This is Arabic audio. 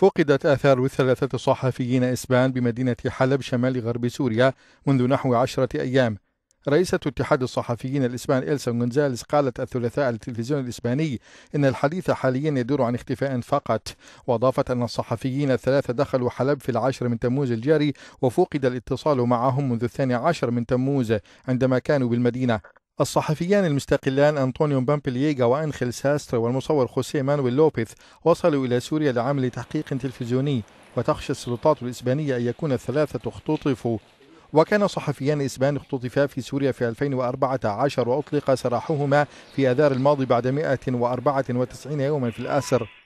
فقدت آثار ثلاثة صحفيين إسبان بمدينة حلب شمال غرب سوريا منذ نحو عشرة أيام رئيسة اتحاد الصحفيين الإسبان إلسا غونزاليس قالت الثلاثاء على التلفزيون الإسباني إن الحديث حاليا يدور عن اختفاء فقط وأضافت أن الصحفيين الثلاثة دخلوا حلب في العاشر من تموز الجاري وفقد الاتصال معهم منذ الثاني عشر من تموز عندما كانوا بالمدينة الصحفيان المستقلان أنطونيو بامبلييغا وأنخيل ساستر والمصور خوسيه مانويل لوبيث وصلوا إلى سوريا لعمل تحقيق تلفزيوني وتخشى السلطات الإسبانية أن يكون الثلاثة اختطفوا وكان صحفيان إسبان اختطفا في سوريا في 2014 وأطلق سراحهما في آذار الماضي بعد 194 يوما في الأسر